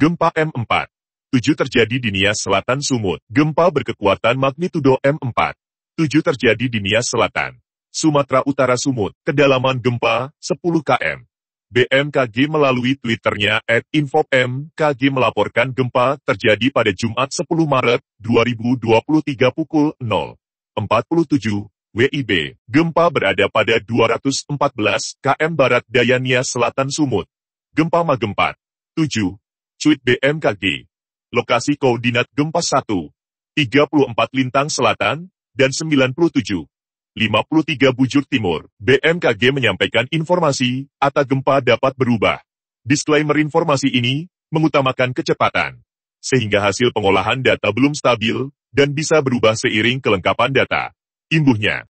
Gempa M4. 7 terjadi di Nias Selatan Sumut. Gempa berkekuatan magnitudo M4. 7 terjadi di Nias Selatan, Sumatera Utara Sumut. Kedalaman gempa, 10 km. BMKG melalui Twitternya at info.mkg melaporkan gempa terjadi pada Jumat 10 Maret 2023 pukul 0.47 WIB. Gempa berada pada 214 km barat daya Nias Selatan Sumut. Gempa Magempat 7 Cuit BMKG. Lokasi koordinat gempa 1, 34 lintang selatan, dan 97. 53 Bujur Timur, BMKG menyampaikan informasi, atau gempa dapat berubah. Disclaimer informasi ini, mengutamakan kecepatan. Sehingga hasil pengolahan data belum stabil, dan bisa berubah seiring kelengkapan data. Imbuhnya.